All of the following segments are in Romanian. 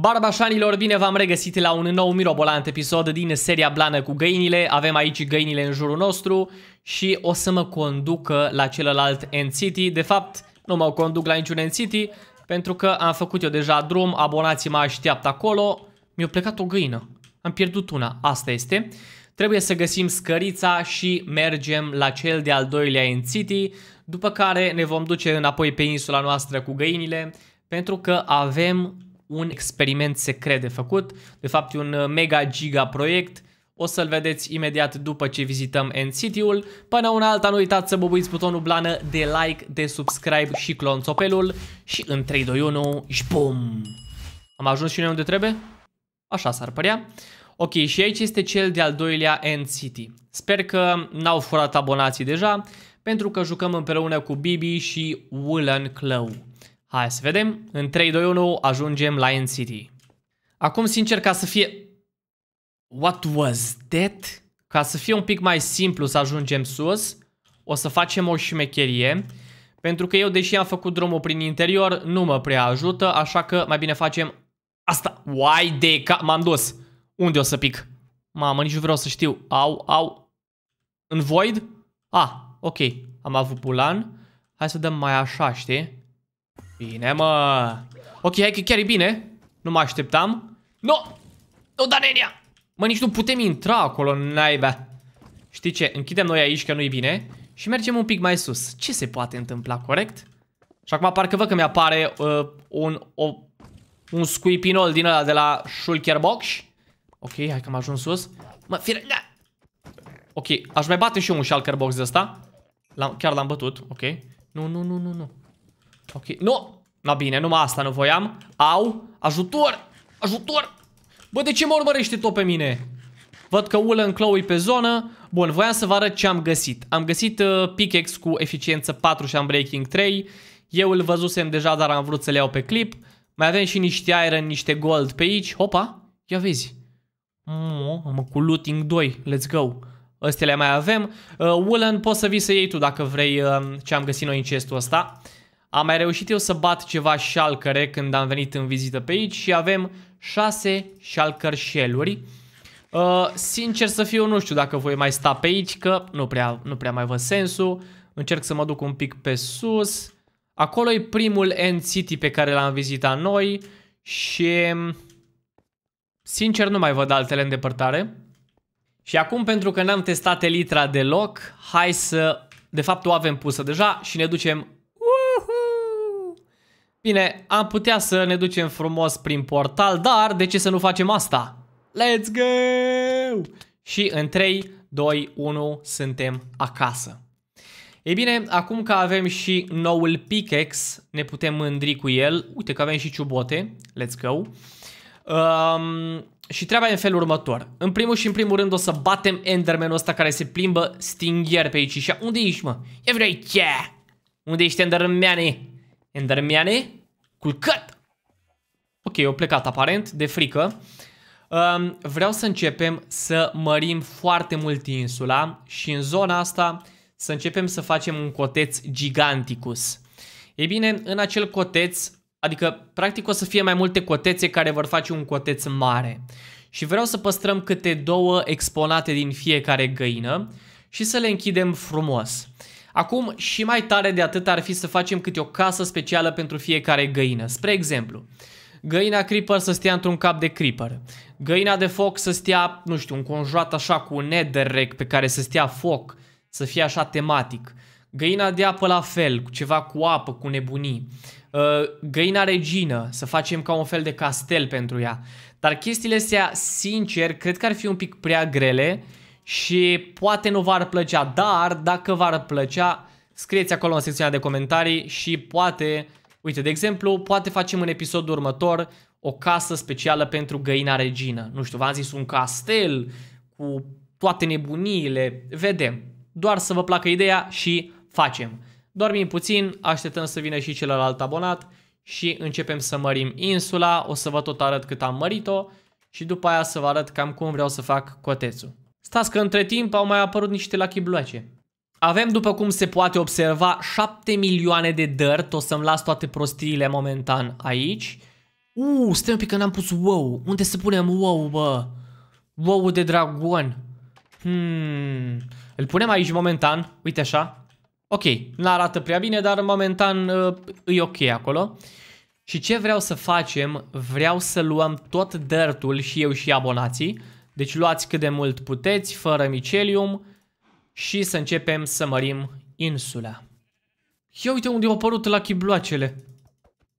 Barbașanilor, bine v-am regăsit la un nou mirobolant episod din seria Blană cu găinile. Avem aici găinile în jurul nostru și o să mă conducă la celălalt End city De fapt, nu mă conduc la niciun End city pentru că am făcut eu deja drum, abonații mă așteaptă acolo. Mi-a plecat o găină. Am pierdut una, asta este. Trebuie să găsim scărița și mergem la cel de-al doilea End city după care ne vom duce înapoi pe insula noastră cu găinile pentru că avem un experiment secret de făcut, de fapt un uh, mega giga proiect, o să-l vedeți imediat după ce vizităm NCT-ul. Până una alta, nu uitați să bubuiți butonul blană de like, de subscribe și clonțopelul și în 3, 2, 1 și bum! Am ajuns și noi unde trebuie? Așa s-ar părea. Ok, și aici este cel de-al doilea NCT. Sper că n-au furat abonații deja, pentru că jucăm împreună cu Bibi și Woolen Clow. Hai să vedem. În 3, 2, 1 ajungem la End City. Acum, sincer, ca să fie... What was that? Ca să fie un pic mai simplu să ajungem sus, o să facem o șmecherie. Pentru că eu, deși am făcut drumul prin interior, nu mă prea ajută, așa că mai bine facem asta. Uai de ca... M-am dus. Unde o să pic? Mamă, nici nu vreau să știu. Au, au. În void? Ah, ok. Am avut bulan. Hai să dăm mai așa, știi? Bine, mă. Ok, hai că chiar e bine. Nu mă așteptam. Nu! No! Nu, no, Danenia! Mă, nici nu putem intra acolo, naiba. Știi ce? Închidem noi aici că nu-i bine și mergem un pic mai sus. Ce se poate întâmpla, corect? Și acum parcă văd că mi-apare uh, un, o, un scuipinol din ăla de la shulker box. Ok, hai că am ajuns sus. Mă, fire... Da. Ok, aș mai bate și eu un box de ăsta. Chiar l-am bătut, ok. Nu, nu, nu, nu, nu. Ok, nu! La bine, numai asta nu voiam Au, ajutor, ajutor Bă, de ce mă urmărește tot pe mine? Văd că Ulă în Chloe pe zonă Bun, voiam să vă arăt ce am găsit Am găsit uh, pickaxe cu eficiență 4 și am breaking 3 Eu îl văzusem deja, dar am vrut să le iau pe clip Mai avem și niște iron, niște gold pe aici Opa, ia vezi mm, Mă, cu looting 2, let's go Astea le mai avem uh, Woolen, poți să vii să iei tu dacă vrei uh, ce am găsit noi în chestul ăsta uh, am mai reușit eu să bat ceva șalcăre când am venit în vizită pe aici și avem 6 șalcărșeluri. Uh, sincer să fiu, nu știu dacă voi mai sta pe aici, că nu prea, nu prea mai văd sensul. Încerc să mă duc un pic pe sus. Acolo e primul End City pe care l-am vizitat noi și mm, sincer nu mai văd altele în depărtare. Și acum pentru că n-am testat Elitra deloc, hai să, de fapt o avem pusă deja și ne ducem Bine, am putea să ne ducem frumos prin portal, dar de ce să nu facem asta? Let's go! Și în 3, 2, 1, suntem acasă. Ei bine, acum că avem și noul Pickex ne putem mândri cu el. Uite că avem și ciubote. Let's go! Um, și treaba e în felul următor. În primul și în primul rând o să batem Endermanul ăsta care se plimbă stingher pe aici. Și unde ești, mă? evrei vreo aici! Unde ești Endermane? Endermiane, culcat! Ok, eu plecat aparent, de frică. Um, vreau să începem să mărim foarte mult insula și în zona asta să începem să facem un coteț giganticus. E bine, în acel coteț, adică practic o să fie mai multe cotețe care vor face un coteț mare. Și vreau să păstrăm câte două exponate din fiecare găină și să le închidem frumos. Acum, și mai tare de atât ar fi să facem câte o casă specială pentru fiecare găină. Spre exemplu, găina creeper să stea într-un cap de creeper, găina de foc să stea, nu știu, un conjurat așa cu un netherrack pe care să stea foc, să fie așa tematic, găina de apă la fel, cu ceva cu apă, cu nebunii, uh, găina regină, să facem ca un fel de castel pentru ea. Dar chestiile astea, sincer, cred că ar fi un pic prea grele și poate nu v-ar plăcea, dar dacă v-ar plăcea, scrieți acolo în secțiunea de comentarii și poate, uite, de exemplu, poate facem în episodul următor o casă specială pentru găina regină. Nu știu, v-am zis un castel cu toate nebuniile, vedem. Doar să vă placă ideea și facem. Dormim puțin, așteptăm să vină și celălalt abonat și începem să mărim insula, o să vă tot arăt cât am mărit-o și după aia să vă arăt cam cum vreau să fac cotețul. Stați că între timp au mai apărut niște Lucky Bloace. Avem, după cum se poate observa, 7 milioane de dirt. O să-mi las toate prostiile momentan aici. Uuu, stai un pic că n-am pus wow. Unde să punem wow, bă? wow de dragon. Hmm. Îl punem aici momentan. Uite așa. Ok, Nu arată prea bine, dar momentan uh, e ok acolo. Și ce vreau să facem? Vreau să luăm tot dirtul și eu și abonații deci luați cât de mult puteți, fără micelium, și să începem să mărim insula. Ia uite unde au apărut la chibloacele.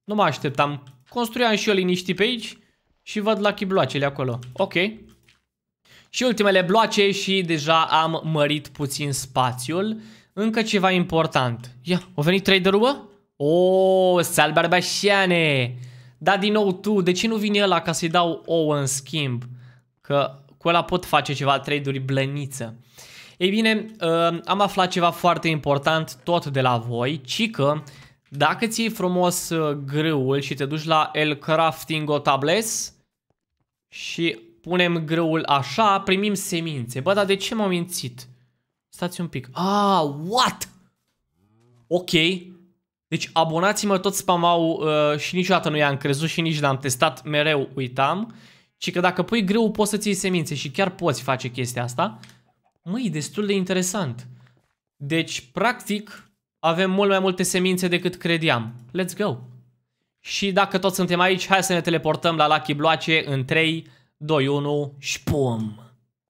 Nu mă așteptam. Construiam și eu liniștii pe aici și văd la chibloacele acolo. Ok. Și ultimele bloace și deja am mărit puțin spațiul. Încă ceva important. Ia, au venit traderul, bă? O, sal barbașiane! Da, din nou tu, de ce nu vine ăla ca să-i dau ouă în schimb? Că cu ăla pot face ceva trade-uri blăniță. Ei bine, uh, am aflat ceva foarte important tot de la voi, ci că dacă ți iei frumos uh, grâul și te duci la El Crafting o tables și punem grâul așa, primim semințe. Bă, dar de ce m-am mințit? Stați un pic. Ah, what? Ok. Deci abonații mă tot spamau uh, și niciodată nu i-am crezut și nici l-am testat, mereu uitam. Și că dacă pui greu poți să-ți iei semințe și chiar poți face chestia asta, măi, e destul de interesant. Deci, practic, avem mult mai multe semințe decât credeam. Let's go! Și dacă toți suntem aici, hai să ne teleportăm la Lucky Bloace în 3, 2, 1 și pum!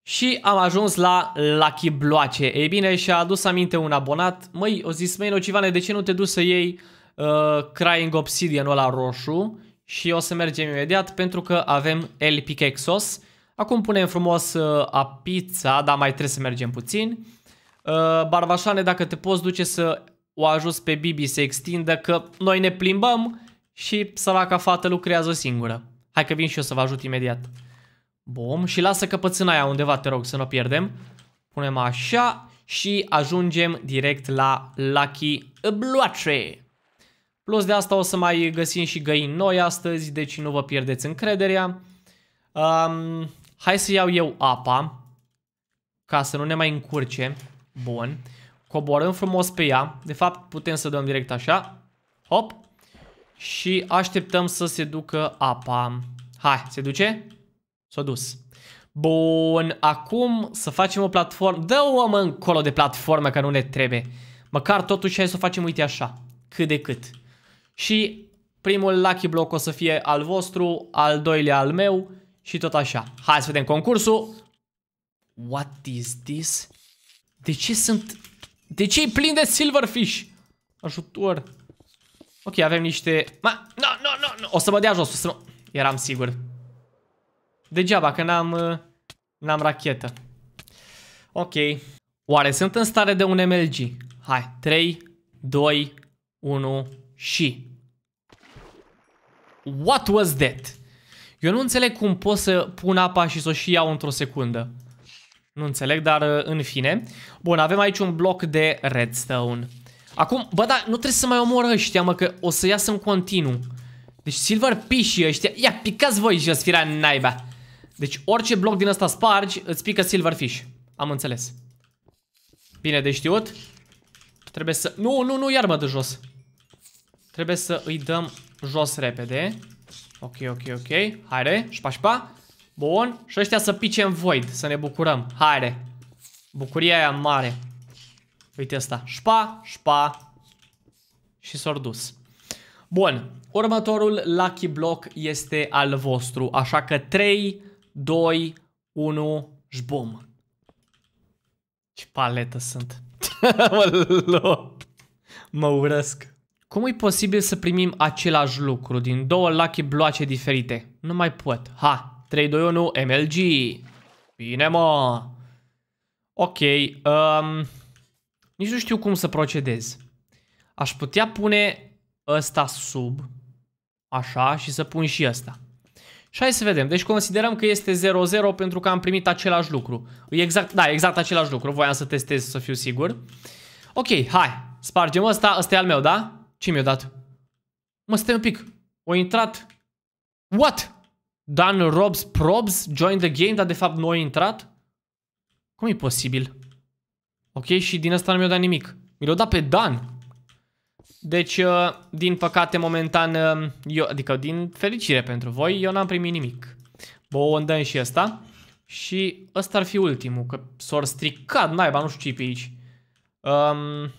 Și am ajuns la Lucky Bloace. Ei bine, și-a adus aminte un abonat. Măi, o zis, măi, Nocivane, de ce nu te duci să iei uh, Crying Obsidian ăla roșu? și o să mergem imediat pentru că avem El Picexos. Acum punem frumos uh, pizza, dar mai trebuie să mergem puțin. Uh, Barbașane, dacă te poți duce să o ajut pe Bibi să extindă, că noi ne plimbăm și săraca fată lucrează singură. Hai că vin și eu să vă ajut imediat. Bom, și lasă căpățâna aia undeva, te rog, să nu o pierdem. Punem așa și ajungem direct la Lucky Bloatre. Plus de asta o să mai găsim și găini noi astăzi, deci nu vă pierdeți încrederea. Um, hai să iau eu apa, ca să nu ne mai încurce. Bun. Coborăm frumos pe ea. De fapt, putem să dăm direct așa. Hop. Și așteptăm să se ducă apa. Hai, se duce? S-a dus. Bun, acum să facem o platformă. Dă-o mă încolo de platformă că nu ne trebuie. Măcar totuși hai să o facem, uite așa. Cât de cât și primul lucky block o să fie al vostru, al doilea al meu și tot așa. Hai să vedem concursul. What is this? De ce sunt... De ce e plin de silverfish? Ajutor. Ok, avem niște... Ma... No, no, no, no. O să mă dea jos, o să mă... Eram sigur. Degeaba, că n-am... Uh, n-am rachetă. Ok. Oare sunt în stare de un MLG? Hai, 3, 2, 1 și... What was that? Eu nu înțeleg cum pot să pun apa și să o și iau într-o secundă. Nu înțeleg, dar uh, în fine. Bun, avem aici un bloc de redstone. Acum, bă, dar nu trebuie să mai omor ăștia, mă, că o să iasă în continuu. Deci Silver Pișii ăștia, ia, picați voi jos, firea naiba. Deci orice bloc din ăsta spargi, îți pică Silverfish. Am înțeles. Bine de știut. Trebuie să... Nu, nu, nu, iar mă de jos. Trebuie să îi dăm jos repede. Ok, ok, ok. Haide, șpa, șpa. Bun. Și ăștia să pice în void, să ne bucurăm. Haide. Bucuria aia mare. Uite asta. Șpa, șpa. Și s au dus. Bun. Următorul Lucky Block este al vostru. Așa că 3, 2, 1, jbum. Ce paletă sunt. mă urăsc. Cum e posibil să primim același lucru din două lucky bloace diferite? Nu mai pot. Ha! 3, 2, 1, MLG! Bine, mă! Ok, um, nici nu știu cum să procedez. Aș putea pune ăsta sub, așa, și să pun și ăsta. Și hai să vedem. Deci considerăm că este 0-0 pentru că am primit același lucru. E exact, da, exact același lucru. Voiam să testez să fiu sigur. Ok, hai. Spargem ăsta. Ăsta e al meu, da? Ce mi-a dat? Mă, stai un pic. O intrat... What? Dan Robs Probs joined the game, dar de fapt nu a intrat? Cum e posibil? Ok, și din asta nu mi-a dat nimic. Mi l-a dat pe Dan. Deci, uh, din păcate, momentan, um, eu, adică din fericire pentru voi, eu n-am primit nimic. Bun, dăm și asta. Și ăsta ar fi ultimul, că s-or stricat naiba, nu știu ce pe aici. Um,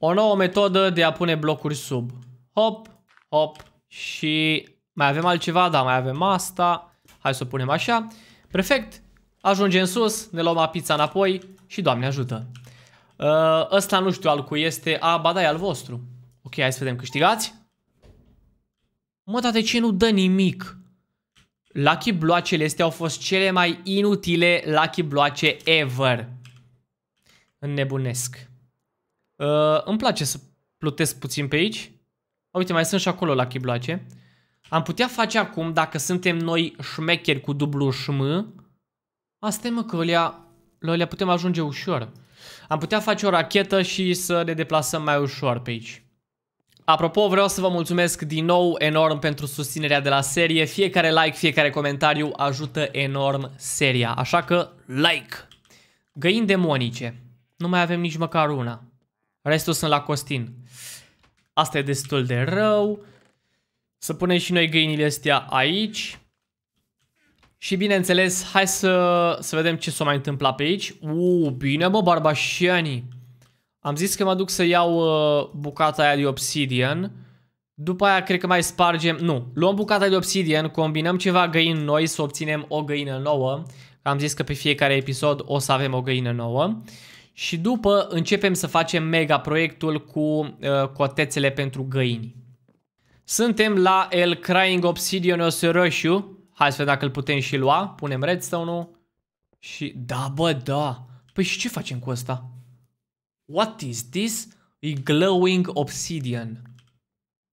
o nouă metodă de a pune blocuri sub. Hop, hop și mai avem altceva, da, mai avem asta. Hai să o punem așa. Perfect. Ajunge în sus, ne luăm pizza înapoi și Doamne ajută. Uh, ăsta nu știu al cui este. A, ba da, al vostru. Ok, hai să vedem. Câștigați? Mă, dar de ce nu dă nimic? Lucky bloacele astea au fost cele mai inutile Lucky bloace ever. Înnebunesc. Uh, îmi place să plutesc puțin pe aici. Uite, mai sunt și acolo la chibloace. Am putea face acum, dacă suntem noi șmecheri cu dublu șm, asta e mă că alea, la alea putem ajunge ușor. Am putea face o rachetă și să ne deplasăm mai ușor pe aici. Apropo, vreau să vă mulțumesc din nou enorm pentru susținerea de la serie. Fiecare like, fiecare comentariu ajută enorm seria. Așa că, like! Găini demonice. Nu mai avem nici măcar una. Restul sunt la Costin. Asta e destul de rău. Să punem și noi găinile astea aici. Și bineînțeles, hai să, să vedem ce s-a mai întâmplat pe aici. Uuu, bine mă, barbașianii. Am zis că mă duc să iau uh, bucata aia de obsidian. După aia cred că mai spargem... Nu, luăm bucata de obsidian, combinăm ceva găini noi să obținem o găină nouă. Am zis că pe fiecare episod o să avem o găină nouă. Uh, și după începem să facem mega proiectul cu uh, cotețele pentru găini. Suntem la El Crying Obsidian Roșu. Hai să vedem dacă îl putem și lua. Punem redstone-ul. Și da, bă, da. Păi și ce facem cu asta? What is this? E glowing obsidian.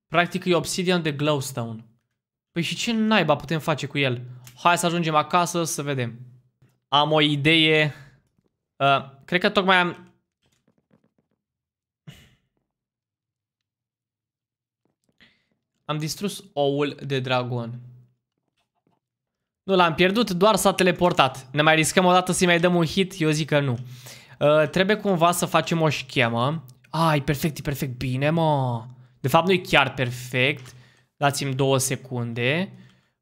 Practic e obsidian de glowstone. Păi și ce naiba putem face cu el? Hai să ajungem acasă să vedem. Am o idee Uh, cred că tocmai am... Am distrus oul de dragon. Nu l-am pierdut, doar s-a teleportat. Ne mai riscăm o dată să-i mai dăm un hit? Eu zic că nu. Uh, trebuie cumva să facem o schemă. Ai, ah, perfect, e perfect. Bine, mă. De fapt, nu e chiar perfect. Dați-mi două secunde.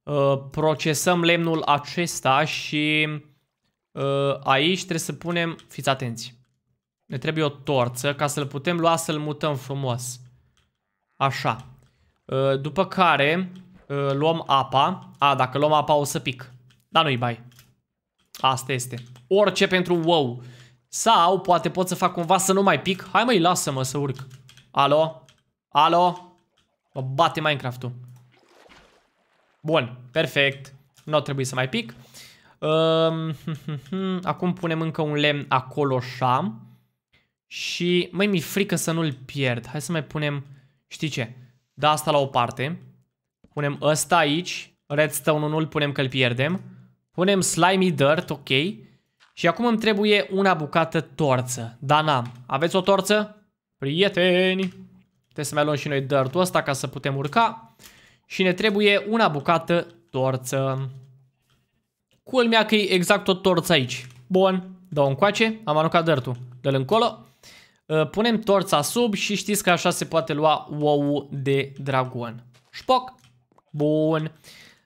Uh, procesăm lemnul acesta și Uh, aici trebuie să punem, fiți atenți, ne trebuie o torță ca să-l putem lua să-l mutăm frumos. Așa. Uh, după care uh, luăm apa. A, dacă luăm apa o să pic. Dar nu-i bai. Asta este. Orice pentru wow. Sau poate pot să fac cumva să nu mai pic. Hai mai lasă-mă să urc. Alo? Alo? Mă bate Minecraft-ul. Bun, perfect. Nu trebuie să mai pic. Ehm, acum punem încă un lemn acolo așa. Și, mai mi-e frică să nu-l pierd. Hai să mai punem, știi ce? Da, asta la o parte. Punem ăsta aici. Redstone-ul nu-l punem că-l pierdem. Punem slimy dirt, ok. Și acum îmi trebuie una bucată torță. Da, n-am. Aveți o torță? Prieteni! Trebuie să mai luăm și noi dirt-ul ăsta ca să putem urca. Și ne trebuie una bucată torță. Culmea că e exact tot torț aici. Bun, dau încoace, am aruncat dărtul. Dă-l încolo. Uh, punem torța sub și știți că așa se poate lua ou de dragon. Șpoc. Bun.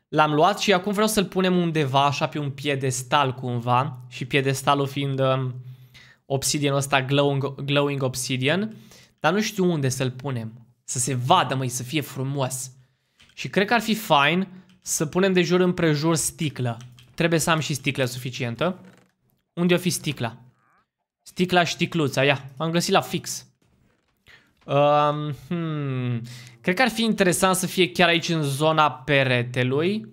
L-am luat și acum vreau să-l punem undeva, așa pe un piedestal cumva. Și piedestalul fiind um, obsidian ăsta, glowing, glowing obsidian. Dar nu știu unde să-l punem. Să se vadă, măi, să fie frumos. Și cred că ar fi fain să punem de jur împrejur sticlă. Trebuie să am și sticlă suficientă. Unde o fi sticla? Sticla și sticluța, ia, am găsit la fix. Um, hmm, cred că ar fi interesant să fie chiar aici în zona peretelui.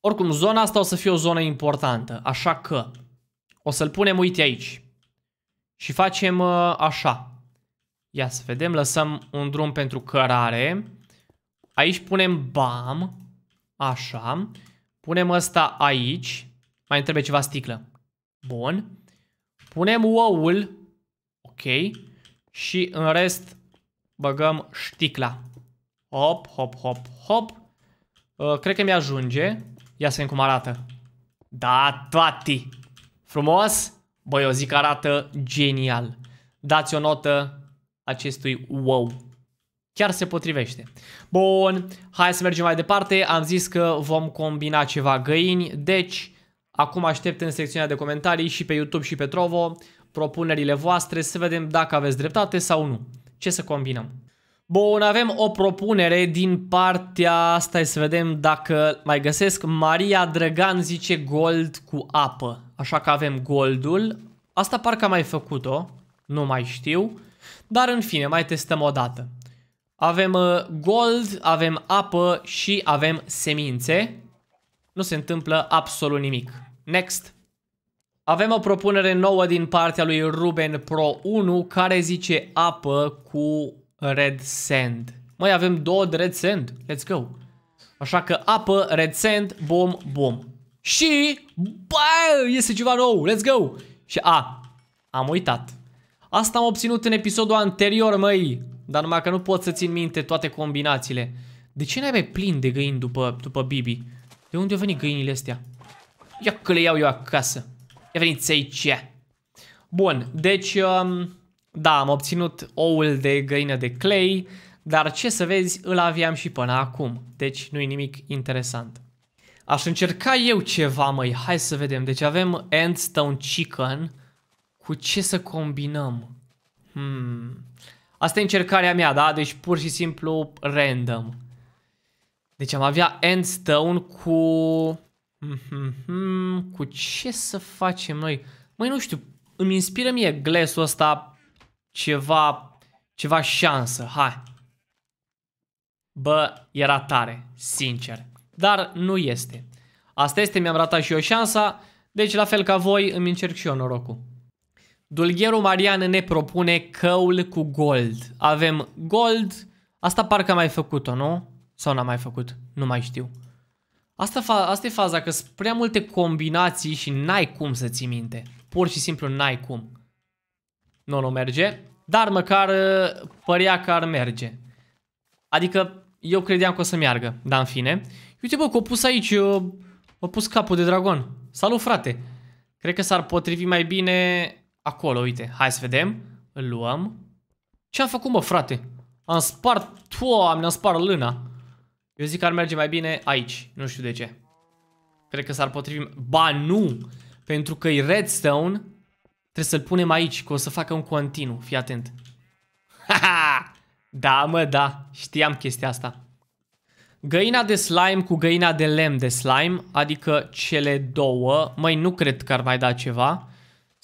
Oricum, zona asta o să fie o zonă importantă, așa că o să-l punem, uite, aici. Și facem uh, așa. Ia să vedem, lăsăm un drum pentru cărare. Aici punem bam, așa. Punem ăsta aici. Mai întrebe trebuie ceva sticlă. Bun. Punem ouul. Ok. Și în rest băgăm sticla. Hop, hop, hop, hop. Uh, cred că mi-ajunge. Ia să cum arată. Da, toati. Frumos? Băi, eu zic arată genial. Dați o notă acestui wow. Chiar se potrivește. Bun, hai să mergem mai departe. Am zis că vom combina ceva găini, deci acum aștept în secțiunea de comentarii și pe YouTube și pe Trovo propunerile voastre să vedem dacă aveți dreptate sau nu. Ce să combinăm? Bun, avem o propunere din partea asta, să vedem dacă mai găsesc. Maria Drăgan zice gold cu apă, așa că avem goldul. Asta parcă am mai făcut-o, nu mai știu, dar în fine, mai testăm o dată. Avem uh, gold, avem apă și avem semințe. Nu se întâmplă absolut nimic. Next. Avem o propunere nouă din partea lui Ruben Pro 1 care zice apă cu red sand. Mai avem două de red sand. Let's go. Așa că apă, red sand, boom boom Și, bă, iese ceva nou. Let's go. Și a, am uitat. Asta am obținut în episodul anterior, măi. Dar numai că nu pot să țin minte toate combinațiile. De ce n-ai mai plin de găini după, după Bibi? De unde au venit găinile astea? Ia că le iau eu acasă. Ia veniți aici. Bun, deci... Um, da, am obținut oul de găină de clay, dar ce să vezi, îl aveam și până acum. Deci nu e nimic interesant. Aș încerca eu ceva, măi. Hai să vedem. Deci avem endstone chicken. Cu ce să combinăm? Hmm. Asta e încercarea mea, da? Deci pur și simplu random. Deci am avea endstone cu... Mm -hmm. Cu ce să facem noi? Mai nu știu, îmi inspiră mie glass ăsta ceva, ceva șansă, hai. Bă, era tare, sincer. Dar nu este. Asta este, mi-am ratat și eu șansa, deci la fel ca voi îmi încerc și eu norocul. Dulgheru Marian ne propune căul cu gold. Avem gold. Asta parcă am mai făcut-o, nu? Sau n-am mai făcut? Nu mai știu. Asta, fa asta e faza, că sunt prea multe combinații și n-ai cum să ții minte. Pur și simplu n-ai cum. Nu, nu merge. Dar măcar uh, părea că ar merge. Adică eu credeam că o să meargă, dar în fine. Uite bă, că o pus aici, uh, o pus capul de dragon. Salut frate! Cred că s-ar potrivi mai bine Acolo, uite, hai să vedem. Îl luăm. Ce-am făcut, mă, frate? Am spart, toamne, am spart lâna. Eu zic că ar merge mai bine aici, nu știu de ce. Cred că s-ar potrivi... Ba, nu! Pentru că e redstone, trebuie să-l punem aici, că o să facă un continuu. Fii atent. Ha, ha! Da, mă, da. Știam chestia asta. Găina de slime cu găina de lemn de slime, adică cele două. Măi, nu cred că ar mai da ceva.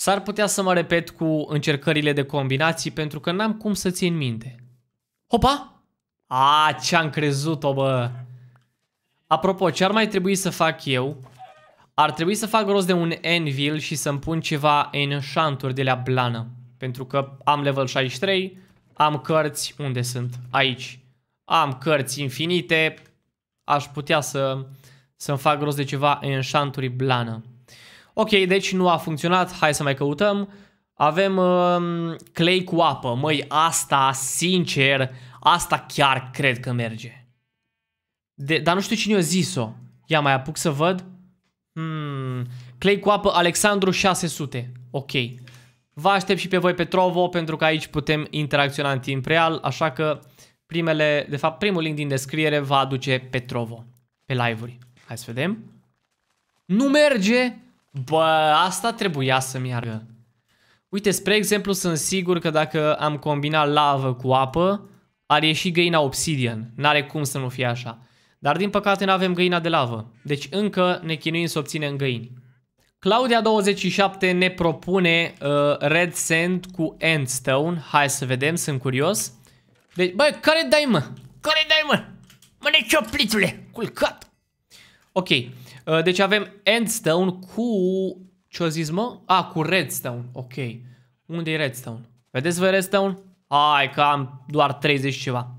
S-ar putea să mă repet cu încercările de combinații pentru că n-am cum să țin minte. Hopa! A, ce-am crezut-o, bă! Apropo, ce ar mai trebui să fac eu? Ar trebui să fac rost de un anvil și să-mi pun ceva enchanturi de la blană. Pentru că am level 63, am cărți, unde sunt? Aici. Am cărți infinite, aș putea să, să fac rost de ceva enchanturi blană. Ok, deci nu a funcționat, hai să mai căutăm. Avem uh, clay cu apă. Măi, asta, sincer, asta chiar cred că merge. De, dar nu știu cine o zis-o. Ia mai apuc să văd. Hmm. Clay cu apă Alexandru 600. Ok. Vă aștept și pe voi pe Trovo pentru că aici putem interacționa în timp real, așa că primele, de fapt primul link din descriere va aduce pe Trovo, pe live-uri. Hai să vedem. Nu merge! Bă, asta trebuia să meargă. Uite, spre exemplu, sunt sigur că dacă am combinat lavă cu apă, ar ieși găina obsidian. N-are cum să nu fie așa. Dar din păcate nu avem găina de lavă. Deci încă ne chinuim să obținem găini. Claudia27 ne propune uh, Red Sand cu Endstone. Hai să vedem, sunt curios. Deci, băi, care dai mă? Care dai mă? Mă ne culcat. Ok, Uh, deci avem endstone cu... Ce-o zis, mă? A, ah, cu redstone. Ok. Unde e redstone? Vedeți voi redstone? Hai că am doar 30 ceva.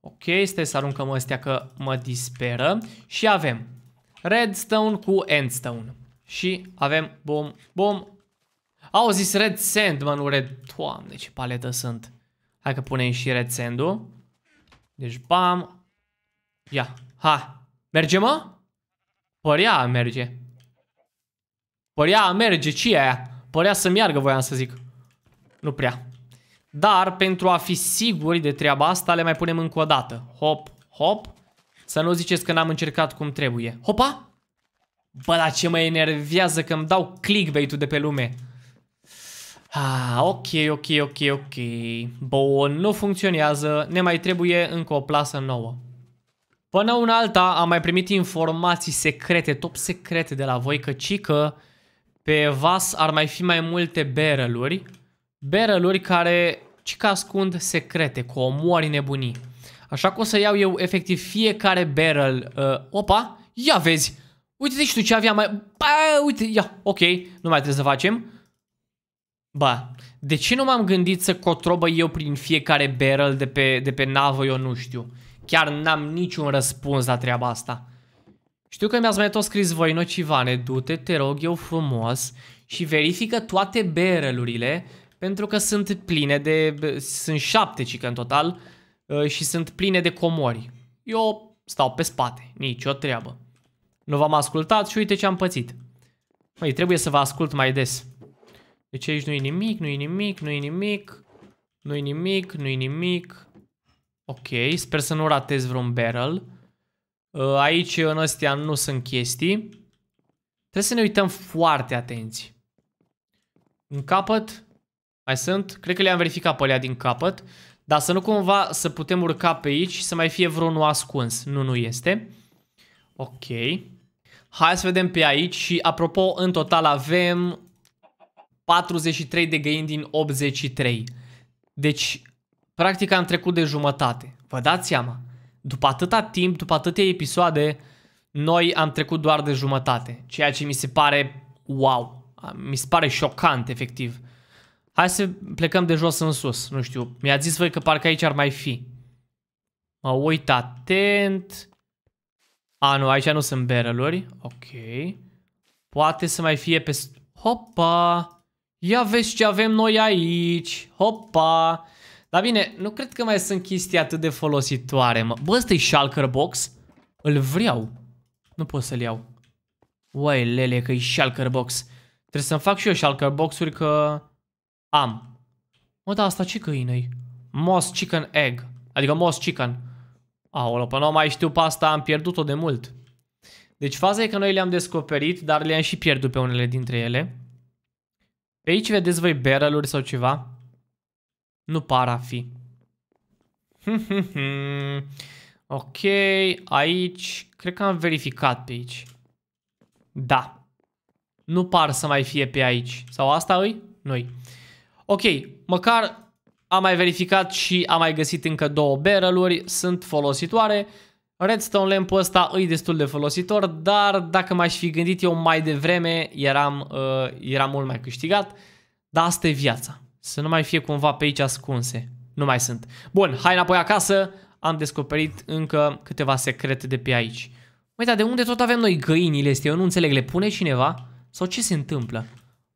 Ok, stai să aruncăm astea că mă disperă. Și avem redstone cu endstone. Și avem, bom. bom. Au zis red sand, mă, nu red... Doamne, ce paletă sunt. Hai că punem și red sand-ul. Deci, bam. Ia, ha. Merge, mă? Părea merge. Părea merge, ce e aia? Părea să meargă, voiam să zic. Nu prea. Dar pentru a fi siguri de treaba asta le mai punem încă o dată. Hop, hop. Să nu ziceți că n-am încercat cum trebuie. Hopa! Bă, la ce mă enervează că îmi dau clickbait-ul de pe lume. Ah, ok, ok, ok, ok. Bun, nu funcționează. Ne mai trebuie încă o plasă nouă. Până un alta am mai primit informații secrete, top secrete de la voi, cică pe vas ar mai fi mai multe barreluri, barreluri care cică ascund secrete, cu omori nebunii. Așa că o să iau eu efectiv fiecare barrel. Uh, opa, ia vezi! Uite-te și tu ce avea mai... Ba, uite, ia, ok, nu mai trebuie să facem. Ba, de ce nu m-am gândit să cotrobă eu prin fiecare barrel de pe, de pe navă, eu nu știu. Chiar n-am niciun răspuns la treaba asta. Știu că mi-ați mai tot scris voi nocivane, du-te, te rog eu frumos și verifică toate berelurile pentru că sunt pline de, sunt șapte cică în total uh, și sunt pline de comori. Eu stau pe spate, nicio treabă. Nu v-am ascultat și uite ce am pățit. Măi, trebuie să vă ascult mai des. Deci aici nu-i nimic, nu-i nimic, nu-i nimic, nu-i nimic, nu-i nimic. Ok, sper să nu ratez vreun barrel. Uh, aici în ăstea nu sunt chestii. Trebuie să ne uităm foarte atenți. În capăt mai sunt. Cred că le-am verificat pe alea din capăt. Dar să nu cumva să putem urca pe aici și să mai fie vreunul ascuns. Nu, nu este. Ok. Hai să vedem pe aici și apropo în total avem 43 de găini din 83. Deci Practic am trecut de jumătate. Vă dați seama? După atâta timp, după atâtea episoade, noi am trecut doar de jumătate. Ceea ce mi se pare wow. Mi se pare șocant, efectiv. Hai să plecăm de jos în sus. Nu știu, mi-a zis voi că parcă aici ar mai fi. Mă uit atent. A, nu, aici nu sunt barreluri. Ok. Poate să mai fie pe... Hopa! Ia vezi ce avem noi aici. Hopa! Dar bine, nu cred că mai sunt chestii atât de folositoare, mă. Bă, ăsta-i shulker box? Îl vreau. Nu pot să-l iau. Uai, lele, că-i shulker box. Trebuie să-mi fac și eu shulker box-uri că... Am. Mă, da, asta ce căină i Moss chicken egg. Adică moss chicken. Aolo, până nu mai știu pe asta, am pierdut-o de mult. Deci faza e că noi le-am descoperit, dar le-am și pierdut pe unele dintre ele. Pe aici vedeți voi barrel sau ceva? Nu par a fi. ok, aici, cred că am verificat pe aici. Da. Nu par să mai fie pe aici. Sau asta îi? Noi. Ok, măcar am mai verificat și am mai găsit încă două barrel-uri, sunt folositoare. Redstone lamp ăsta îi destul de folositor, dar dacă m-aș fi gândit eu mai devreme, eram, uh, eram mult mai câștigat. Dar asta e viața. Să nu mai fie cumva pe aici ascunse. Nu mai sunt. Bun, hai înapoi acasă. Am descoperit încă câteva secrete de pe aici. Uite, dar de unde tot avem noi găinile astea? Eu nu înțeleg, le pune cineva? Sau ce se întâmplă?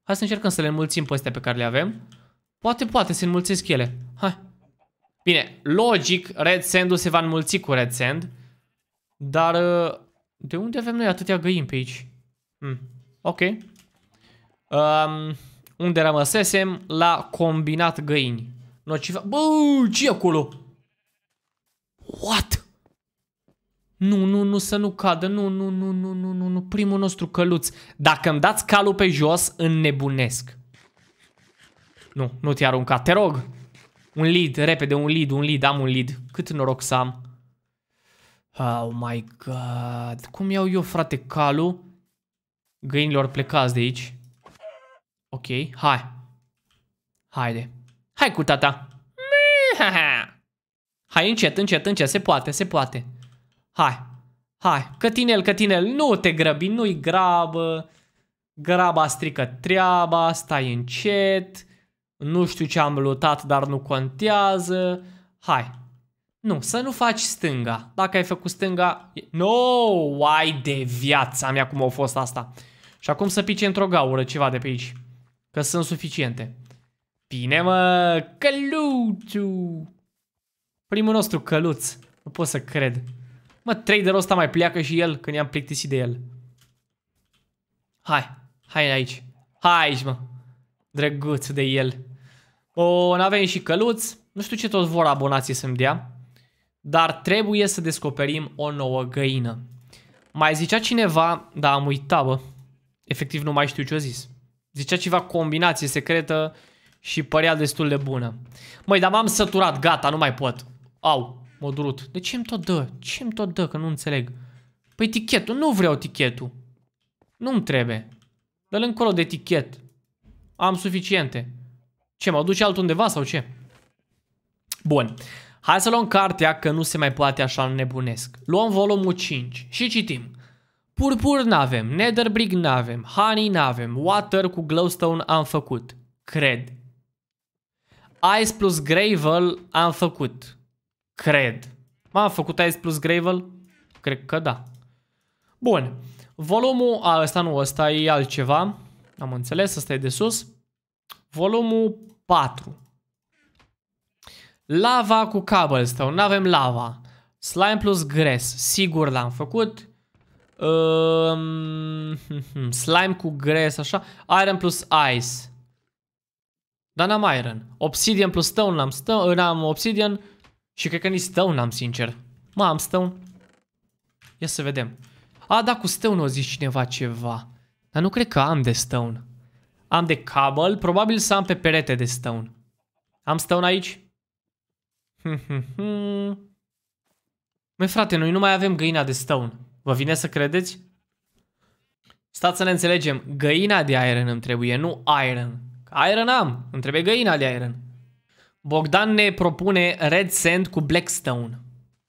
Hai să încercăm să le înmulțim pe astea pe care le avem. Poate, poate se înmulțesc ele. Hai. Bine, logic, Red Sand-ul se va înmulți cu Red Sand. Dar uh, de unde avem noi atâtea găini pe aici? Hmm. Ok. Um, unde rămăsesem la combinat găini. Nociva... Bă, ce acolo? What? Nu, nu, nu, să nu cadă, nu, nu, nu, nu, nu, nu, nu, primul nostru căluț. Dacă îmi dați calul pe jos, înnebunesc. Nu, nu te arunca, te rog. Un lead, repede, un lead, un lead, am un lead. Cât noroc să am. Oh my god, cum iau eu, frate, calul? Găinilor plecați de aici. Ok, hai. Haide. Hai cu tata. Hai încet, încet, încet. Se poate, se poate. Hai. Hai. Cătinel, cătinel. Nu te grăbi, nu-i grabă. Graba strică treaba. Stai încet. Nu știu ce am lutat, dar nu contează. Hai. Nu, să nu faci stânga. Dacă ai făcut stânga... No, ai de viața mea cum a fost asta. Și acum să pice într-o gaură ceva de pe aici. Că sunt suficiente. Bine, mă, căluțu! Primul nostru căluț. Nu pot să cred. Mă, traderul ăsta mai pleacă și el când i-am plictisit de el. Hai, hai aici. Hai aici, mă. Drăguț de el. O, n-avem și căluț. Nu știu ce tot vor abonații să-mi dea. Dar trebuie să descoperim o nouă găină. Mai zicea cineva, dar am uitat, bă. Efectiv nu mai știu ce a zis. Zicea ceva combinație secretă și părea destul de bună. Măi, dar m-am săturat, gata, nu mai pot. Au, mă durut. De ce îmi tot dă? Ce îmi tot dă? Că nu înțeleg. Păi etichetul, nu vreau etichetul. Nu-mi trebuie. Dă-l încolo de etichet. Am suficiente. Ce, mă duce altundeva sau ce? Bun. Hai să luăm cartea, că nu se mai poate așa nebunesc. Luăm volumul 5 și citim. Purpur n-avem, Netherbrick n-avem, Honey n-avem, Water cu Glowstone am făcut, cred. Ice plus Gravel am făcut, cred. M-am făcut Ice plus Gravel? Cred că da. Bun, volumul, a, ăsta nu, ăsta e altceva, am înțeles, ăsta e de sus. Volumul 4. Lava cu cobblestone, n-avem lava. Slime plus gres, sigur l-am făcut. Uh, slime cu gres, așa. Iron plus ice. Dar n-am iron. Obsidian plus stone n-am stone, n-am obsidian și cred că nici stone n-am, sincer. Mă, am stone. Ia să vedem. A, da, cu stone o zis cineva ceva. Dar nu cred că am de stone. Am de cable, probabil să am pe perete de stone. Am stone aici? Hm, hm, hm. Măi frate, noi nu mai avem găina de stone. Vă vine să credeți? Stați să ne înțelegem, găina de iron îmi trebuie, nu iron. Iron am, îmi trebuie găina de iron. Bogdan ne propune Red Sand cu Blackstone.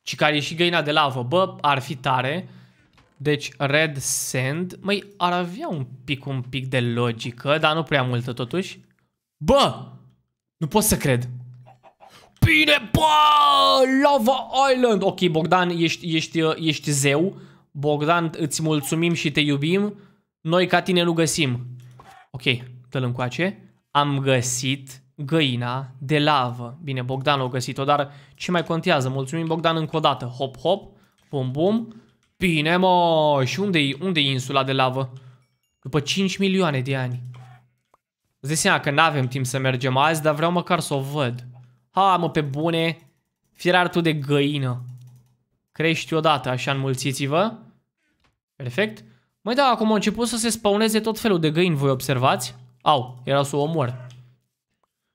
Și care e și găina de lavă. Bă, ar fi tare. Deci Red Sand. Măi, ar avea un pic, un pic de logică, dar nu prea multă totuși. Bă! Nu pot să cred. Bine, bă! Lava Island! Ok, Bogdan, ești, ești, ești zeu. Bogdan, îți mulțumim și te iubim. Noi ca tine nu găsim. Ok, dă-l încoace. Am găsit găina de lavă. Bine, Bogdan o găsit-o, dar ce mai contează? Mulțumim, Bogdan, încă o dată. Hop, hop, bum, bum. Bine, mă, și unde-i unde insula de lavă? După 5 milioane de ani. Îți seama că n-avem timp să mergem azi, dar vreau măcar să o văd. Ha, mă, pe bune, Fierar tu de găină. Crești odată, așa înmulțiți-vă. Perfect. Mai da, acum au început să se spawneze tot felul de găini, voi observați? Au, era să o omor.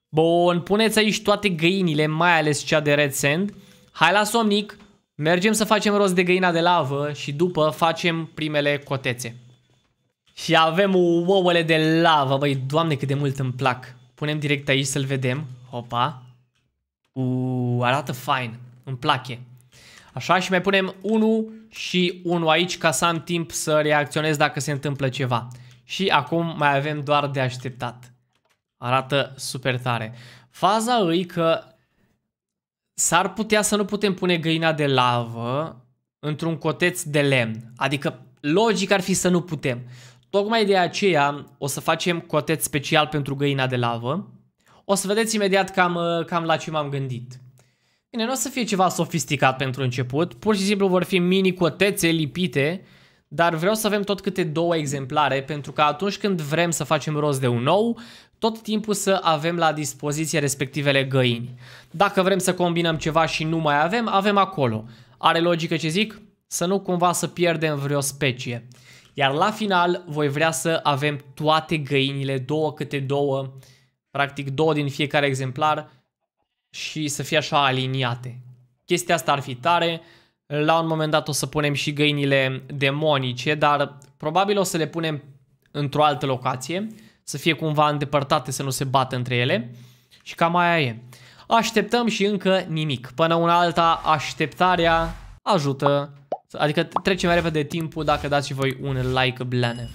Bun, puneți aici toate găinile, mai ales cea de Red Sand. Hai la somnic, mergem să facem rost de găina de lavă și după facem primele cotețe. Și avem ouăle de lavă, băi, doamne cât de mult îmi plac. Punem direct aici să-l vedem. Hopa. Uuu, arată fain. Îmi place. Așa și mai punem 1 și 1 aici ca să am timp să reacționez dacă se întâmplă ceva. Și acum mai avem doar de așteptat. Arată super tare. Faza îi că s-ar putea să nu putem pune găina de lavă într-un coteț de lemn. Adică logic ar fi să nu putem. Tocmai de aceea o să facem coteț special pentru găina de lavă. O să vedeți imediat cam, cam la ce m-am gândit. Bine, nu o să fie ceva sofisticat pentru început, pur și simplu vor fi mini cotețe lipite, dar vreau să avem tot câte două exemplare, pentru că atunci când vrem să facem rost de un nou, tot timpul să avem la dispoziție respectivele găini. Dacă vrem să combinăm ceva și nu mai avem, avem acolo. Are logică ce zic? Să nu cumva să pierdem vreo specie. Iar la final voi vrea să avem toate găinile, două câte două, practic două din fiecare exemplar, și să fie așa aliniate. Chestia asta ar fi tare. La un moment dat o să punem și găinile demonice, dar probabil o să le punem într-o altă locație, să fie cumva îndepărtate, să nu se bată între ele. Și cam aia e. Așteptăm și încă nimic. Până una alta, așteptarea ajută. Adică trecem mai repede timpul dacă dați și voi un like blane.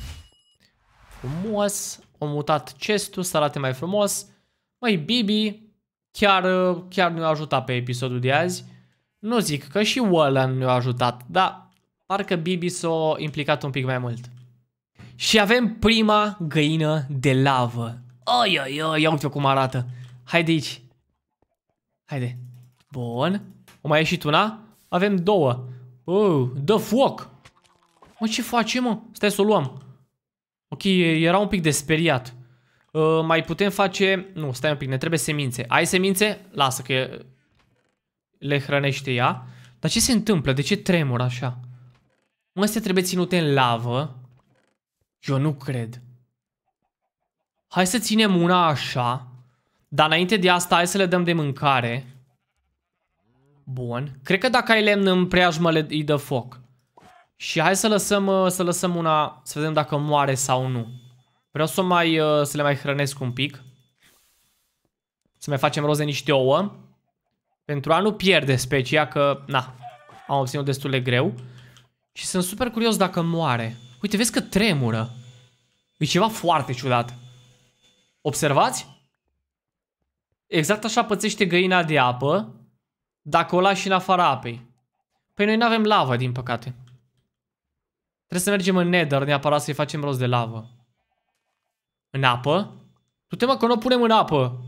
Frumos. Am mutat chestul să arate mai frumos. Mai Bibi, chiar, chiar i a ajutat pe episodul de azi. Nu zic că și Wallen i a ajutat, dar parcă Bibi s-a implicat un pic mai mult. Și avem prima găină de lavă. Oi, oi, oi, ia uite cum arată. Haide aici. Haide. Bun. O mai ieșit una? Avem două. Oh, dă foc. Mă, ce facem, mă? Stai să o luăm. Ok, era un pic de speriat. Uh, mai putem face... Nu, stai un pic, ne trebuie semințe. Ai semințe? Lasă că le hrănește ea. Dar ce se întâmplă? De ce tremur așa? Mă, astea trebuie ținute în lavă. Eu nu cred. Hai să ținem una așa. Dar înainte de asta, hai să le dăm de mâncare. Bun. Cred că dacă ai lemn în preajmă, le îi dă foc. Și hai să lăsăm, uh, să lăsăm una, să vedem dacă moare sau nu. Vreau să, mai, uh, să le mai hrănesc un pic. Să mai facem roze niște ouă. Pentru a nu pierde specia, că, na, am obținut destul de greu. Și sunt super curios dacă moare. Uite, vezi că tremură. E ceva foarte ciudat. Observați? Exact așa pățește găina de apă dacă o lași în afara apei. Păi noi nu avem lavă, din păcate. Trebuie să mergem în nether neapărat să-i facem rost de lavă. În apă? Tu te mă că nu o punem în apă.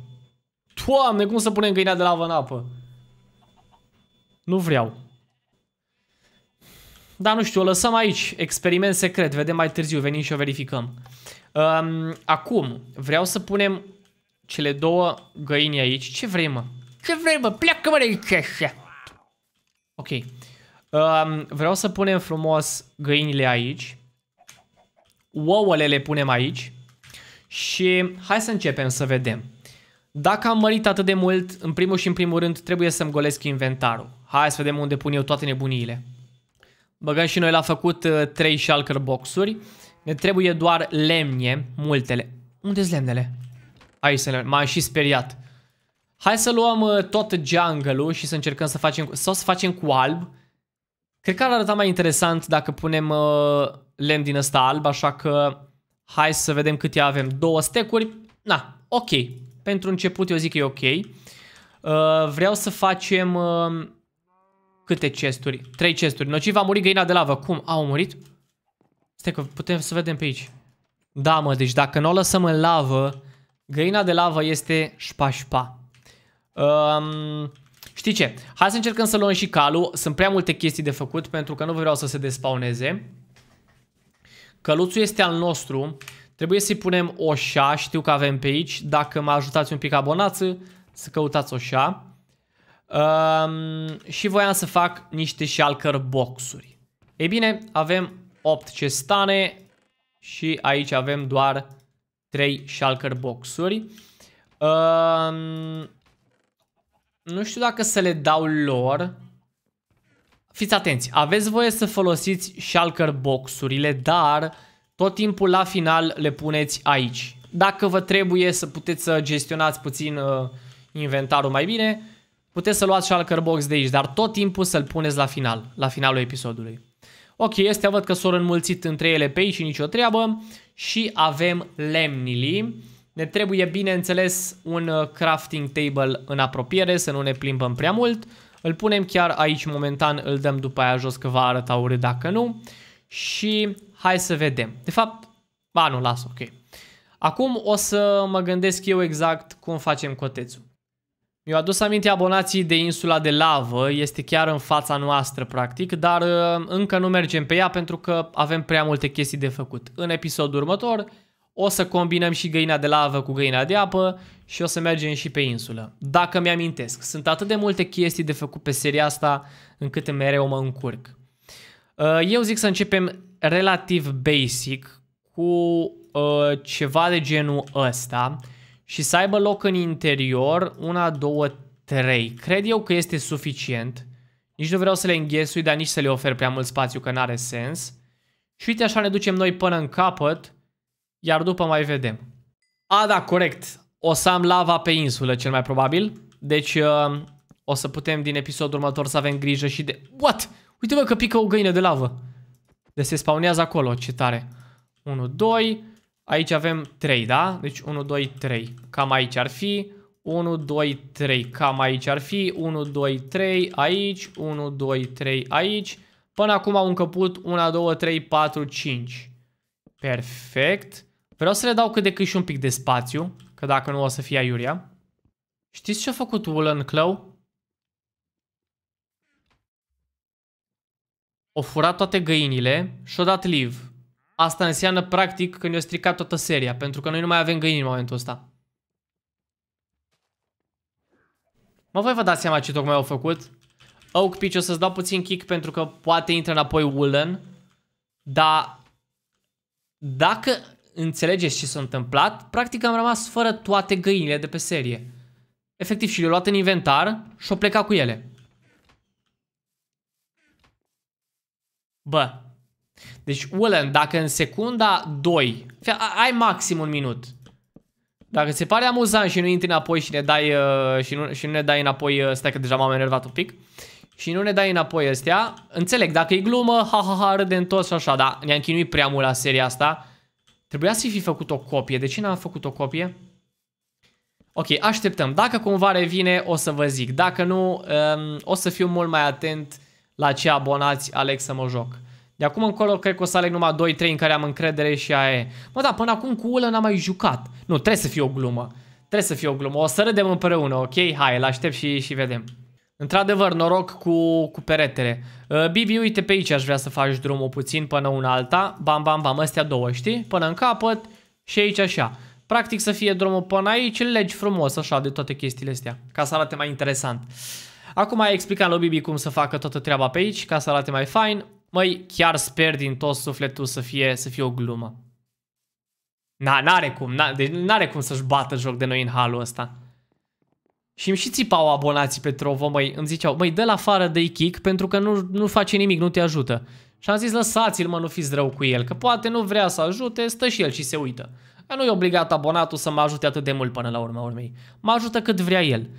Doamne, cum să punem găina de lavă în apă? Nu vreau. Dar nu știu, o lăsăm aici. Experiment secret. Vedem mai târziu. Venim și o verificăm. Um, acum, vreau să punem cele două găini aici. Ce vrei, mă? Ce vrei, mă? Pleacă, mă, de aici așa. Ok. Um, vreau să punem frumos găinile aici. Ouăle le punem aici. Și hai să începem să vedem. Dacă am mărit atât de mult, în primul și în primul rând trebuie să-mi golesc inventarul. Hai să vedem unde pun eu toate nebuniile. Băgăm și noi la făcut uh, 3 shulker boxuri. Ne trebuie doar lemne, multele. Unde-s lemnele? Aici sunt lemnele, M-am și speriat. Hai să luăm uh, tot jungle-ul și să încercăm să facem... Sau să facem cu alb. Cred că ar arăta mai interesant dacă punem uh, lemn din ăsta alb, așa că... Hai să vedem câte avem. Două stecuri. Na, ok. Pentru început eu zic că e ok. Uh, vreau să facem... Uh, câte chesturi? Trei chesturi. Nociv a murit găina de lavă. Cum? Au murit? Stai că putem să vedem pe aici. Da, mă, deci dacă nu o lăsăm în lavă, găina de lavă este șpa-șpa. Um, știi ce? Hai să încercăm să luăm și calul. Sunt prea multe chestii de făcut pentru că nu vreau să se despauneze. Căluțul este al nostru. Trebuie să-i punem oșa. Știu că avem pe aici. Dacă mă ajutați un pic abonați, să căutați oșa. Um, și voiam să fac niște shulker boxuri. Ei bine, avem 8 cestane și aici avem doar 3 shulker boxuri. Um, nu știu dacă să le dau lor fiți atenți, aveți voie să folosiți shulker boxurile, dar tot timpul la final le puneți aici. Dacă vă trebuie să puteți să gestionați puțin uh, inventarul mai bine, puteți să luați shulker box de aici, dar tot timpul să-l puneți la final, la finalul episodului. Ok, este văd că s-au înmulțit între ele pe aici și nicio treabă și avem lemnili. Ne trebuie, bineînțeles, un uh, crafting table în apropiere, să nu ne plimbăm prea mult. Îl punem chiar aici momentan, îl dăm după aia jos că va arăta urât dacă nu. Și hai să vedem. De fapt, ba nu, las, ok. Acum o să mă gândesc eu exact cum facem cotețul. Mi-au adus aminte abonații de insula de lavă, este chiar în fața noastră practic, dar uh, încă nu mergem pe ea pentru că avem prea multe chestii de făcut. În episodul următor o să combinăm și găina de lavă cu găina de apă și o să mergem și pe insulă. Dacă mi-amintesc, sunt atât de multe chestii de făcut pe seria asta încât mereu mă încurc. Uh, eu zic să începem relativ basic cu uh, ceva de genul ăsta și să aibă loc în interior una, două, trei. Cred eu că este suficient. Nici nu vreau să le înghesui, dar nici să le ofer prea mult spațiu, că n-are sens. Și uite așa ne ducem noi până în capăt iar după mai vedem. A, da, corect. O să am lava pe insulă, cel mai probabil. Deci uh, o să putem din episodul următor să avem grijă și de... What? Uite vă că pică o găină de lavă. De deci se spawnează acolo, ce tare. 1, 2... Aici avem 3, da? Deci 1, 2, 3. Cam aici ar fi. 1, 2, 3. Cam aici ar fi. 1, 2, 3 aici. 1, 2, 3 aici. Până acum au încăput 1, 2, 3, 4, 5. Perfect. Perfect. Vreau să le dau cât de cât și un pic de spațiu, că dacă nu o să fie aiurea. Știți ce a făcut Woolen Clow? O furat toate găinile și o dat live. Asta înseamnă practic că ne-a stricat toată seria, pentru că noi nu mai avem găini în momentul ăsta. Mă, voi vă dați seama ce tocmai au făcut? Oak Peach o să-ți dau puțin kick pentru că poate intră înapoi Woolen. Dar dacă înțelegeți ce s-a întâmplat, practic am rămas fără toate găinile de pe serie. Efectiv și le-a luat în inventar și o plecat cu ele. Bă. Deci, Ulan, dacă în secunda 2, ai maxim un minut. Dacă se pare amuzant și nu intri înapoi și ne dai, uh, și, nu, și nu ne dai înapoi, uh, stai că deja m-am enervat un pic, și nu ne dai înapoi astea, înțeleg, dacă e glumă, ha ha ha, râdem toți și așa, dar ne-am chinuit prea mult la seria asta Trebuia să fi făcut o copie. De ce n-am făcut o copie? Ok, așteptăm. Dacă cumva revine, o să vă zic. Dacă nu, um, o să fiu mult mai atent la ce abonați aleg să mă joc. De acum încolo cred că o să aleg numai 2-3 în care am încredere și aia e. Mă, da, până acum cu ulă n-am mai jucat. Nu, trebuie să fie o glumă. Trebuie să fie o glumă. O să râdem împreună, ok? Hai, îl aștept și, și vedem. Într-adevăr, noroc cu, cu peretele. Uh, Bibi, uite pe aici aș vrea să faci drumul puțin până una alta. Bam, bam, bam, astea două, știi? Până în capăt și aici așa. Practic să fie drumul până aici, îl legi frumos așa de toate chestiile astea, ca să arate mai interesant. Acum ai explicat lui Bibi cum să facă toată treaba pe aici, ca să arate mai fain. Măi, chiar sper din tot sufletul să fie, să fie o glumă. n-are cum, deci n-are, deci are cum să-și bată joc de noi în halul ăsta. Și îmi și țipau abonații pe Trovo, măi, îmi ziceau, măi, dă-l afară de kick pentru că nu, nu face nimic, nu te ajută. Și am zis, lăsați-l, mă, nu fiți rău cu el, că poate nu vrea să ajute, stă și el și se uită. Că nu e obligat abonatul să mă ajute atât de mult până la urma urmei. Mă ajută cât vrea el.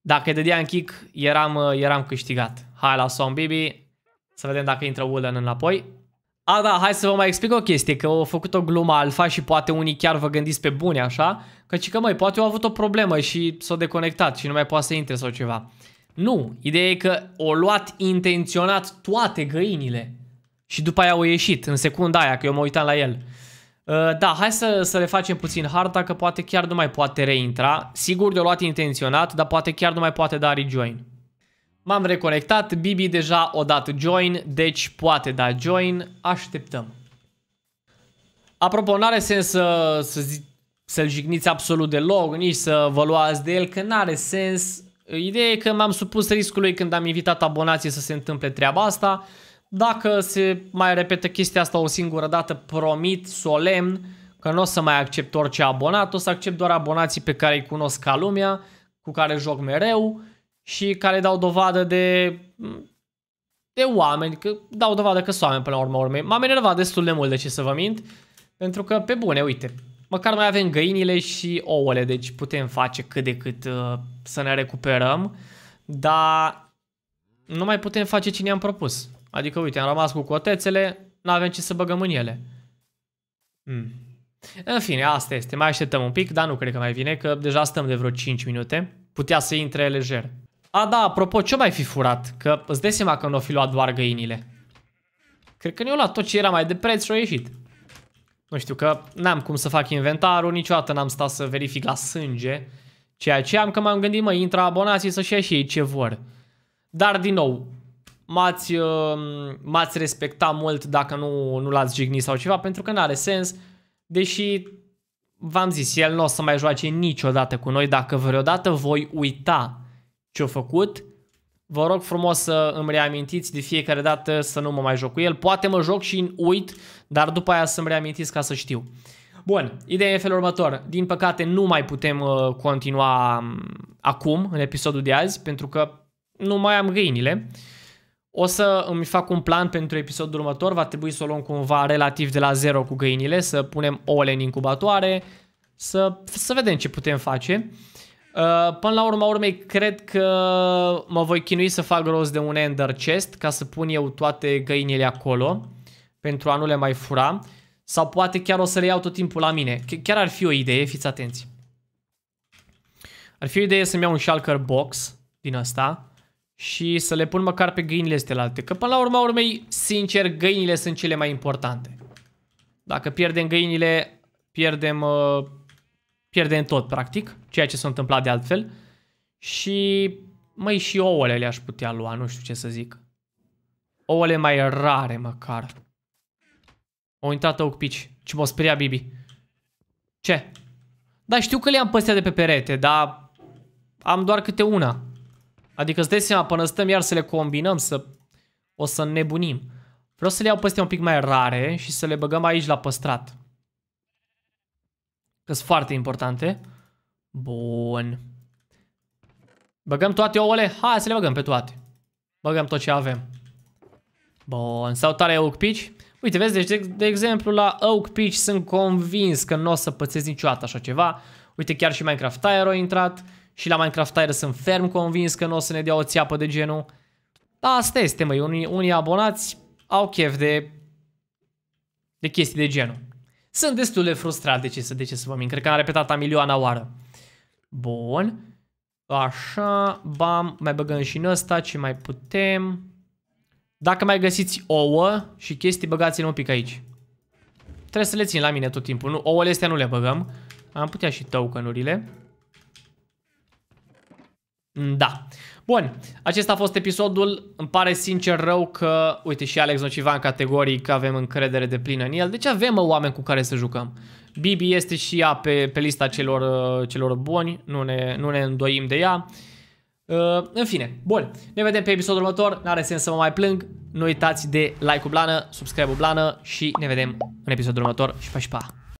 Dacă îi dădea în kick, eram, eram câștigat. Hai la Son Bibi, să vedem dacă intră Wooden înapoi. A, da, hai să vă mai explic o chestie, că au făcut o glumă alfa și poate unii chiar vă gândiți pe bune, așa, căci că, măi, poate au avut o problemă și s-au deconectat și nu mai poate să intre sau ceva. Nu, ideea e că o luat intenționat toate găinile și după aia au ieșit, în secunda aia, că eu mă uitam la el. Uh, da, hai să, să facem puțin harta, că poate chiar nu mai poate reintra. Sigur, de-o luat intenționat, dar poate chiar nu mai poate da rejoin. M-am reconectat, Bibi deja o dat join, deci poate da join, așteptăm. Apropo, n-are sens să, să zic să-l jigniți absolut deloc, nici să vă luați de el, că n-are sens. Ideea e că m-am supus riscului când am invitat abonații să se întâmple treaba asta. Dacă se mai repetă chestia asta o singură dată, promit solemn că nu o să mai accept orice abonat, o să accept doar abonații pe care îi cunosc ca lumea, cu care joc mereu și care dau dovadă de, de oameni, că dau dovadă că sunt oameni până la urmă urmei. M-am enervat destul de mult de ce să vă mint, pentru că pe bune, uite, măcar mai avem găinile și ouăle, deci putem face cât de cât uh, să ne recuperăm, dar nu mai putem face ce ne-am propus. Adică, uite, am rămas cu cotețele, nu avem ce să băgăm în ele. Hmm. În fine, asta este. Mai așteptăm un pic, dar nu cred că mai vine, că deja stăm de vreo 5 minute. Putea să intre lejer. A, da, apropo, ce mai fi furat? Că îți dai seama că nu o fi luat doar găinile. Cred că ne o luat tot ce era mai de preț și au ieșit. Nu știu, că n-am cum să fac inventarul, niciodată n-am stat să verific la sânge. Ceea ce am, că m-am gândit, mă, intră abonații să-și și ei ce vor. Dar, din nou, m-ați uh, respecta mult dacă nu, nu l-ați jignit sau ceva, pentru că n-are sens, deși, v-am zis, el nu o să mai joace niciodată cu noi, dacă vreodată voi uita ce o făcut. Vă rog frumos să îmi reamintiți de fiecare dată să nu mă mai joc cu el. Poate mă joc și uit, dar după aia să-mi reamintiți ca să știu. Bun, ideea e felul următor. Din păcate nu mai putem uh, continua um, acum, în episodul de azi, pentru că nu mai am găinile. O să îmi fac un plan pentru episodul următor, va trebui să o luăm cumva relativ de la zero cu găinile, să punem ouăle în incubatoare, să, să vedem ce putem face. Uh, Uh, până la urma urmei, cred că mă voi chinui să fac rost de un Ender Chest ca să pun eu toate găinile acolo pentru a nu le mai fura. Sau poate chiar o să le iau tot timpul la mine. Chiar ar fi o idee, fiți atenți. Ar fi o idee să-mi iau un shulker box din asta și să le pun măcar pe găinile celelalte. Că până la urma urmei, sincer, găinile sunt cele mai importante. Dacă pierdem găinile, pierdem... Uh, pierdem tot, practic, ceea ce s-a întâmplat de altfel. Și, mai și ouăle le-aș putea lua, nu știu ce să zic. Ouăle mai rare, măcar. O intrat Oak Peach. Ce m-a Bibi. Ce? Da, știu că le-am păstea de pe perete, dar am doar câte una. Adică îți dai seama, până stăm iar să le combinăm, să... o să nebunim. Vreau să le iau păstea un pic mai rare și să le băgăm aici la păstrat. Că sunt foarte importante. Bun. Băgăm toate ouăle? Hai să le băgăm pe toate. Băgăm tot ce avem. Bun, salutare Oak Peach. Uite, vezi, deci de, de exemplu la Oak Peach sunt convins că nu o să pățesc niciodată așa ceva. Uite, chiar și Minecraft Tire a intrat. Și la Minecraft Tire sunt ferm convins că nu o să ne dea o țiapă de genul. Dar asta este, măi, unii, unii abonați au chef de, de chestii de genul. Sunt destul de frustrat, de ce, să, de ce să vă mint, cred că am repetat a milioana oară. Bun. Așa, bam, mai băgăm și în ăsta ce mai putem. Dacă mai găsiți ouă și chestii, băgați-le un pic aici. Trebuie să le țin la mine tot timpul. Nu, ouăle astea nu le băgăm. Am putea și tăucănurile. Da. Bun, acesta a fost episodul. Îmi pare sincer rău că, uite, și Alex categorii că avem încredere de plină în el. Deci avem mă, oameni cu care să jucăm. Bibi este și ea pe, pe lista celor, celor buni, nu ne, nu ne îndoim de ea. Uh, în fine, bun, ne vedem pe episodul următor, n-are sens să mă mai plâng, nu uitați de like-ul blană, subscribe-ul blană și ne vedem în episodul următor și pa și pa!